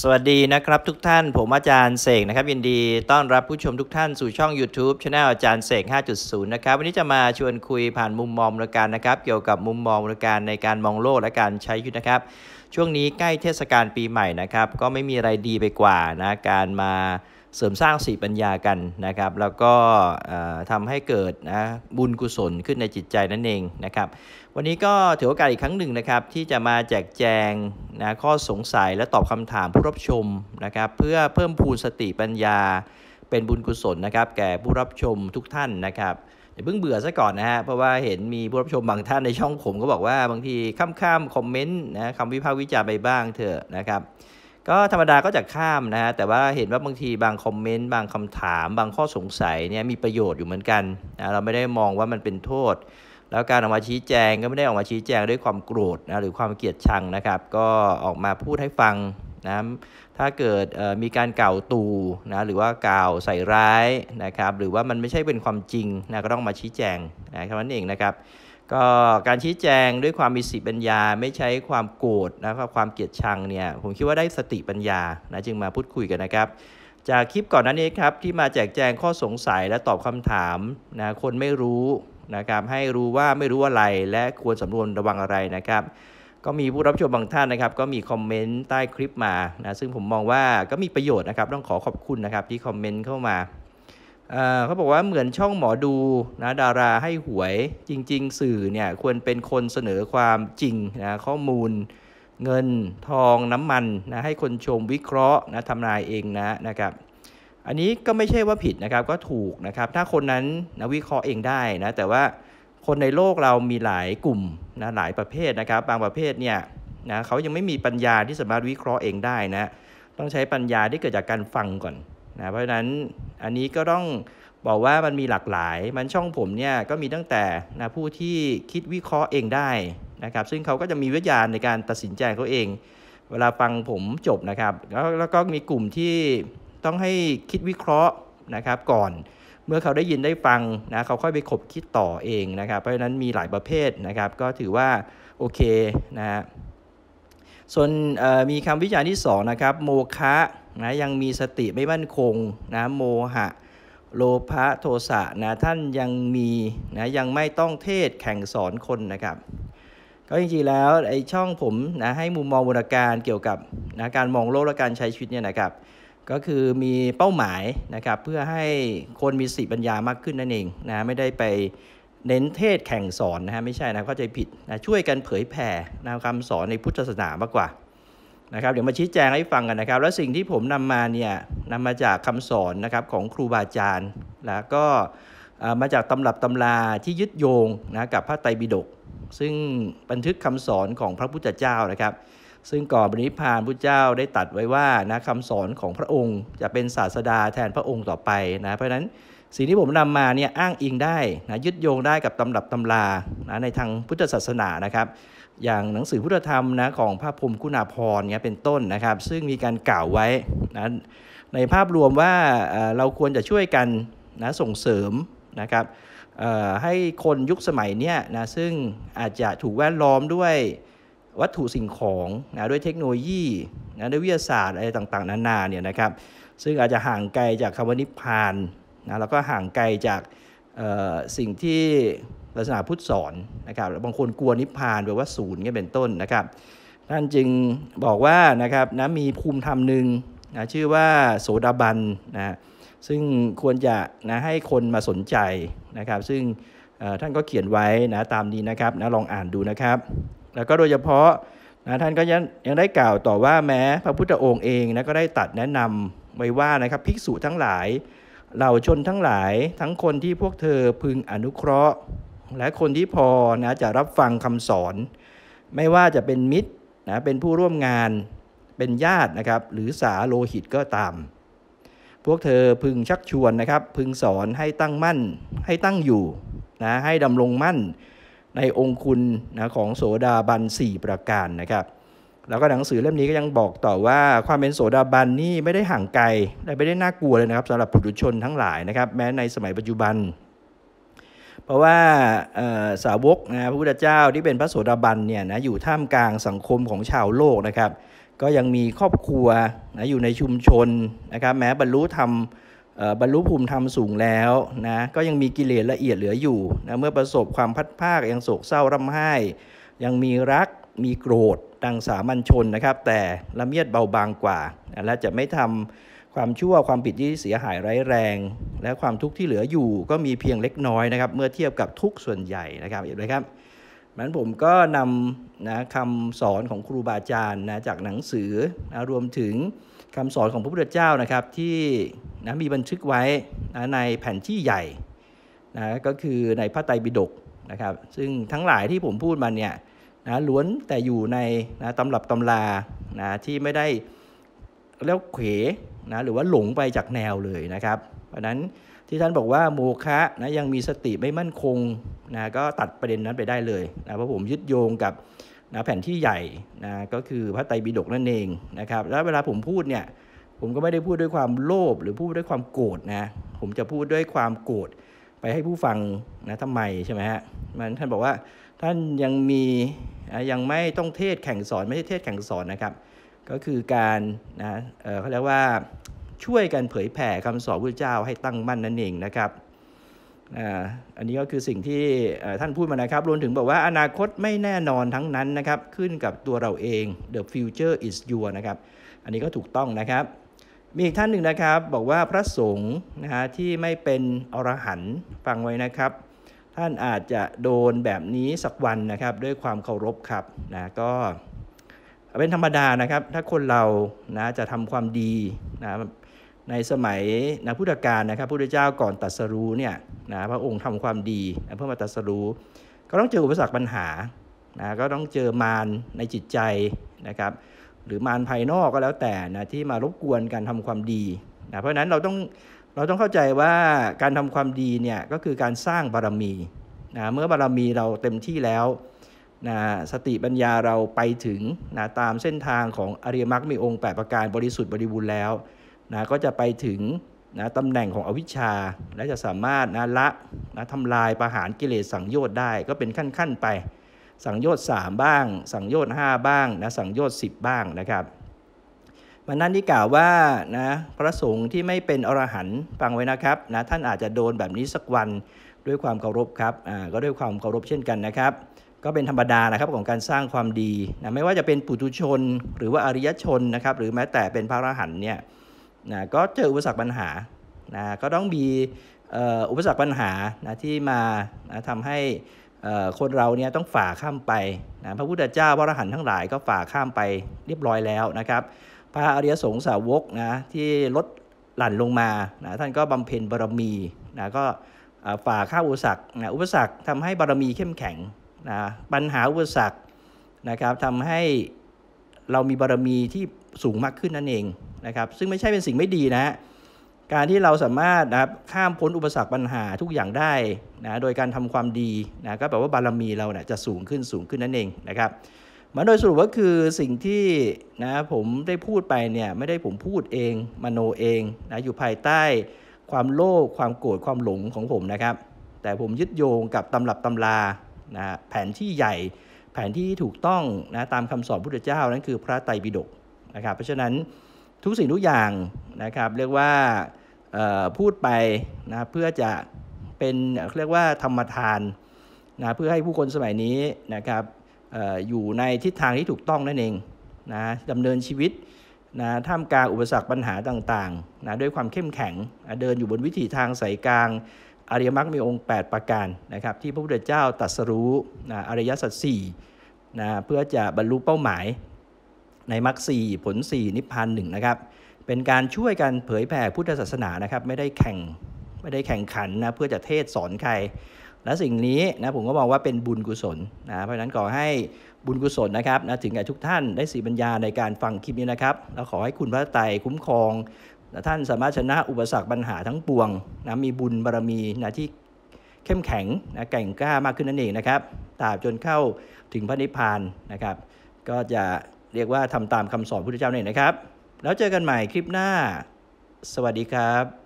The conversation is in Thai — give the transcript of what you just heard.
สวัสดีนะครับทุกท่านผมอาจารย์เสกนะครับ ยินดีต้อนรับผู้ชมทุกท่านสู่ช่อง YouTube ช anel อาจารย์เสก 5.0นะครับวันนี้จะมาชวนคุยผ่านมุมมองมูการนะครับ เกี่ยวกับมุมมองมูการในการมองโลกและการใช้ชีวิตนะครับช่วงนี้ใกล้เทศกาลปีใหม่นะครับ ก็ไม่มีอะไรดีไปกว่านะ การมาเสริมสร้างสีปัญญากันนะครับ แล้วก็ทำให้เกิดนะบุญกุศลขึ้นในจิตใจนั่นเองนะครับ วันนี้ก็ถือโอกาสอีกครั้งหนึ่งนะครับ ที่จะมาแจกแจงนะข้อสงสัยและตอบคำถามผู้รับชมนะครับ เพื่อเพิ่มพูนสติปัญญาเป็นบุญกุศลนะครับแก่ผู้รับชมทุกท่านนะครับอย่าเพิ่งเบื่อซะก่อนนะฮะเพราะว่าเห็นมีผู้รับชมบางท่านในช่องผมก็บอกว่าบางทีข้ามๆคอมเมนต์นะคำวิพากษ์วิจารณ์ไปบ้างเถอะนะครับก็ธรรมดาก็จะข้ามนะฮะแต่ว่าเห็นว่าบางทีบางคอมเมนต์บางคำถาม บางข้อสงสัยเนี่ยมีประโยชน์อยู่เหมือนกันนะเราไม่ได้มองว่ามันเป็นโทษ แล้วการออกมาชี้แจงก็ไม่ได้ออกมาชี้แจงด้วยความโกรธนะหรือความเกลียดชังนะครับ ก็ออกมาพูดให้ฟังนะถ้าเกิดมีการกล่าวตูนะ หรือว่ากล่าวใส่ร้ายนะครับหรือว่ามันไม่ใช่เป็นความจริงนะก็ต้องมาชี้แจงนะครับนั่นเองนะครับก็การชี้แจงด้วยความมีสติปัญญาไม่ใช้ความโกรธนะครับความเกลียดชังเนี่ยผมคิดว่าได้สติปัญญานะจึงมาพูดคุยกันนะครับ จากคลิปก่อนนั้นนี้ครับที่มาแจกแจงข้อสงสัยและตอบคำถามนะคนไม่รู้นะครับให้รู้ว่าไม่รู้อะไรและควรสำรวมระวังอะไรนะครับก็มีผู้รับชมบางท่านนะครับก็มีคอมเมนต์ใต้คลิปมานะซึ่งผมมองว่าก็มีประโยชน์นะครับ ต้องขอขอบคุณนะครับที่คอมเมนต์เข้ามา เขาบอกว่าเหมือนช่องหมอดูนะดาราให้หวยจริงๆ สื่อเนี่ยควรเป็นคนเสนอความจริงนะข้อมูล เงิน ทองน้ำมันนะให้คนชมวิเคราะห์นะทำนายเองนะนะครับ อันนี้ก็ไม่ใช่ว่าผิดนะครับก็ถูกนะครับ ถ้าคนนั้นนะวิเคราะห์เองได้นะแต่ว่าคนในโลกเรามีหลายกลุ่มนะหลายประเภทนะครับบางประเภทเนี่ยนะเขายังไม่มีปัญญาที่สามารถวิเคราะห์เองได้นะ ต้องใช้ปัญญาที่เกิดจากการฟังก่อนนะเพราะฉะนั้นอันนี้ก็ต้องบอกว่ามันมีหลากหลาย มันช่องผมเนี่ยก็มีตั้งแต่นะผู้ที่คิดวิเคราะห์เองได้นะครับซึ่งเขาก็จะมีวิญญาในการตัดสินใจเขาเอง เวลาฟังผมจบนะครับแล้วแล้วก็มีกลุ่มที่ต้องให้คิดวิเคราะห์นะครับก่อนเมื่อเขาได้ยินได้ฟังนะเขาค่อยไปขบคิดต่อเองนะครับ เพราะฉะนั้นมีหลายประเภทนะครับ ก็ถือว่าโอเคนะฮะส่วนมีคำวิจารณ์ที่2นะครับโมคะนะยังมีสติไม่มั่นคงนะโมหะโลภะโทสะนะท่านยังมีนะยังไม่ต้องเทศแข่งสอนคนนะครับ ก็จริงๆแล้วไอ้ช่องผมนะให้มุมมองบุรการเกี่ยวกับนะการมองโลกและการใช้ชีวิตเนี่ยนะครับก็คือมีเป้าหมายนะครับเพื่อให้คนมีสติปัญญามากขึ้นนั่นเองนะไม่ได้ไปเน้นเทศแข่งสอนนะฮะไม่ใช่นะเข้าใจผิดนะช่วยกันเผยแผ่นะคำสอนในพุทธศาสนามากกว่านะครับ เดี๋ยวมาชี้แจงให้ฟังกันนะครับ แล้วสิ่งที่ผมนำมาเนี่ยนำมาจากคำสอนนะครับของครูบาอาจารย์ แล้วก็มาจากตำรับตำราที่ยึดโยงนะกับพระไตรปิฎกซึ่งบันทึกคำสอนของพระพุทธเจ้านะครับซึ่งก่อนบริพานพุทธเจ้าได้ตัดไว้ว่านะคำสอนของพระองค์ จะเป็นศาสดาแทนพระองค์ต่อไปนะเพราะนั้นสิ่งที่ผมนำมาเนี่ยอ้างอิงได้นะยึดโยงได้กับตำรับตำลรานะในทางพุทธศาสนานะครับ อย่างหนังสือพุทธธรรมนะของพระพรมกุณาพรเนี่ยเป็นต้นนะครับ ซึ่งมีการกล่าวไว้นะในภาพรวมว่าเราควรจะช่วยกันนะส่งเสริมนะครับให้คนยุคสมัยเนี่ยนะซึ่งอาจจะถูกแวดล้อมด้วยวัตถุสิ่งของนะด้วยเทคโนโลยีนะด้วยวิทยาศาสตร์อะไรต่างๆ นานาเนี่ยนะครับ ซึ่งอาจจะห่างไกลจากคำว่านิพพานนะแล้วก็ห่างไกลจากสิ่งที่ศาสนาพุทธสอนนะครับบางคนกลัวนิพพานแปลว่าศูนย์เงี้ยเป็นต้นนะครับท่านจึงบอกว่านะครับนะมีภูมิธรรมหนึ่งนะชื่อว่าโสดาบันนะซึ่งควรจะนะให้คนมาสนใจนะครับ ซึ่งท่านก็เขียนไว้นะตามนี้นะครับนะลองอ่านดูนะครับแล้วก็โดยเฉพาะนะท่านก็ยังได้กล่าวต่อว่าแม้พระพุทธองค์เองนะก็ได้ตัดแนะนำไว้ว่านะครับ ภิกษุทั้งหลาย เหล่าชนทั้งหลายทั้งคนที่พวกเธอพึงอนุเคราะห์ และคนที่พอนะจะรับฟังคำสอน ไม่ว่าจะเป็นมิตรนะเป็นผู้ร่วมงานเป็นญาตินะครับหรือสาโลหิตก็ตาม พวกเธอพึงชักชวนนะครับ พึงสอนให้ตั้งมั่น ให้ตั้งอยู่นะให้ดำรงมั่นในองคุณนะของโสดาบัน 4 ประการนะครับแล้วก็หนังสือเล่มนี้ก็ยังบอกต่อว่า ความเป็นโสดาบันนี่ไม่ได้ห่างไกลและไม่ได้น่ากลัวเลยนะครับสำหรับปุถุชนทั้งหลายนะครับแม้ในสมัยปัจจุบัน เพราะว่าสาวกนะพระพุทธเจ้าที่เป็นพระโสดาบันเนี่ยนะอยู่ท่ามกลางสังคมของชาวโลกนะครับก็ยังมีครอบครัวนะอยู่ในชุมชนนะครับแม้บรรลุธรรมบรรลุภูมิธรรมสูงแล้วนะ ก็ยังมีกิเลสละเอียดเหลืออยู่นะ เมื่อประสบความพัดภาค ยังโศกเศร้าร่ำไห้ ยังมีรักมีโกรธดังสามัญชนนะครับ แต่ละเมียดเบาบางกว่า และจะไม่ทำความชั่วความผิดที่เสียหายร้ายแรง และความทุกข์ที่เหลืออยู่ก็มีเพียงเล็กน้อยนะครับ เมื่อเทียบกับทุกส่วนใหญ่นะครับ เห็นไหมครับนั้นผมก็นำนะคำสอนของครูบาอาจารย์นะจากหนังสือนะรวมถึงคำสอนของพระพุทธเจ้านะครับที่นะมีบันทึกไว้นะในแผ่นที่ใหญ่นะก็คือในพระไตรปิฎกนะครับซึ่งทั้งหลายที่ผมพูดมาเนี่ยนะล้วนแต่อยู่ในนะตำรับตำรานะที่ไม่ได้เรียกเขวนะหรือว่าหลงไปจากแนวเลยนะครับเพราะนั้นที่ท่านบอกว่าโมคะนะยังมีสติไม่มั่นคงนะก็ตัดประเด็นนั้นไปได้เลยนะเพราะผมยึดโยงกับนะแผ่นที่ใหญ่นะก็คือพระไตรปิฎกนั่นเองนะครับแล้วเวลาผมพูดเนี่ยผมก็ไม่ได้พูดด้วยความโลภหรือพูดด้วยความโกรธนะ ผมจะพูดด้วยความโกรธไปให้ผู้ฟังนะทำไมใช่ไหมฮะ มันท่านบอกว่าท่านยังมียังไม่ต้องเทศแข่งสอน ไม่ใช่เทศแข่งสอนนะครับ ก็คือการนะเเขาเรียกว่าช่วยกันเผยแผ่คำสอนพระเจ้าให้ตั้งมั่นนั่นเองนะครับ อันนี้ก็คือสิ่งที่ท่านพูดมานะครับ รวมถึงบอกว่าอนาคตไม่แน่นอนทั้งนั้นนะครับ ขึ้นกับตัวเราเอง the future is you นะครับ อันนี้ก็ถูกต้องนะครับมีอีกท่านหนึ่งนะครับบอกว่าพระสงฆ์นะฮะที่ไม่เป็นอรหันต์ฟังไว้นะครับ ท่านอาจจะโดนแบบนี้สักวันนะครับ ด้วยความเคารพครับนะก็เป็นธรรมดานะครับ ถ้าคนเรานะจะทำความดีนะในสมัยนะพุทธกาลนะครับพุทธเจ้าก่อนตัดสรู้เนี่ยนะพระองค์ทำความดีเพื่อมาตัดสรู้ ก็ต้องเจออุปสรรคปัญหานะก็ต้องเจอมารในจิตใจนะครับหรือมารภายนอกก็แล้วแต่นะที่มารบกวนการทำความดีนะเพราะนั้นเราต้องเราต้องเข้าใจว่าการทำความดีเนี่ยก็คือการสร้างบารมีนะเมื่อบารมีเราเต็มที่แล้วนะสติปัญญาเราไปถึงนะตามเส้นทางของอริยมรรคมีองค์8ประการบริสุทธิ์บริบูรณ์แล้วนะก็จะไปถึงนะตำแหน่งของอวิชชา และจะสามารถนะละนะทำลายประหารกิเลสสังโยชน์ได้ก็เป็นขั้นๆไปสังโยชน์สบ้าง สังโยชน์5บ้างนะ สังโยชน์10 บ้างนะครับ มันนั้นที่กล่าวว่านะพระสงฆ์ที่ไม่เป็นอรหันต์ฟังไว้นะครับนะท่านอาจจะโดนแบบนี้สักวันด้วยความเคารพครับอ่าก็ด้วยความเคารพเช่นกันนะครับ ก็เป็นธรรมดานะครับของการสร้างความดีนะไม่ว่าจะเป็นปุถุชน หรือว่าอริยชนนะครับหรือแม้แต่เป็นพระอรหันต์เนี่ยนะก็เจออุปสรรคปัญหานะก็ต้องมีอุปสรรคปัญหานะที่มานะทำให้คนเราเนี่ยต้องฝ่าข้ามไปนะพระพุทธเจ้าพระอรหันต์ทั้งหลายก็ฝ่าข้ามไปเรียบร้อยแล้วนะครับ พระอริยสงฆ์สาวกนะที่ลดหลั่นลงมานะท่านก็บำเพ็ญบารมีนะก็ฝ่าข้าอุปสรรคนะอุปสรรคทำให้บารมีเข้มแข็งนะปัญหาอุปสรรคนะครับทำให้เรามีบารมีที่สูงมากขึ้นนั่นเองนะครับ ซึ่งไม่ใช่เป็นสิ่งไม่ดีนะฮะการที่เราสามารถนะครับข้ามพ้นอุปสรรคปัญหาทุกอย่างได้นะโดยการทำความดีนะก็แปลว่าบารมีเราเนี่ยจะสูงขึ้นสูงขึ้นนั่นเองนะครับมาโดยสรุปก็คือสิ่งที่นะผมได้พูดไปเนี่ยไม่ได้ผมพูดเองมโนเองนะอยู่ภายใต้ ความโลภความโกรธความหลงของผมนะครับ แต่ผมยึดโยงกับตำรับตำลานะแผนที่ใหญ่แผนที่ถูกต้องนะตามคำสอนพุทธเจ้านั่นคือ พระไตรปิฎกนะครับ เพราะฉะนั้นทุกสิ่งทุกอย่างนะครับเรียกว่าพูดไปนะเพื่อจะเป็นเรียกว่าธรรมทานนะเพื่อให้ผู้คนสมัยนี้นะครับออยู่ในทิศทางที่ถูกต้องนั่นเองนะดำเนินชีวิตนะท่ามกลางอุปสรรคปัญหาต่างๆนะด้วยความเข้มแข็งนะเดินอยู่บนวิถีทางสายกลาง อริยมรรคมีองค์ 8 ประการนะครับที่พระพุทธเจ้าตรัสรู้นะอริยสัจสี่นะเพื่อจะบรรลุเป้าหมายในมรรคสี่ผลสี่นิพพานหนึ่งนะครับ เป็นการช่วยกันเผยแผ่พุทธศาสนานะครับ ไม่ได้แข่งไม่ได้แข่งขันนะเพื่อจะเทศสอนใคร และสิ่งนี้นะผมก็บอกว่าเป็นบุญกุศลนะเพราะนั้นขอให้บุญกุศลนะครับนะถึงแก่ทุกท่านได้สีปัญญาในการฟังคลิปนี้นะครับแล้วขอให้คุณพระไตรคุ้มครองนะท่านสามารถชนะอุปสรรคปัญหาทั้งปวงนะมีบุญบารมีนะที่เข้มแข็งนะแก่งกล้ามากขึ้นนั่นเองนะครับตราบจนเข้าถึงพระนิพพานนะครับ ก็จะเรียกว่า ทำตามคำสอนพุทธเจ้าเนี่ยนะครับ แล้วเจอกันใหม่คลิปหน้า สวัสดีครับ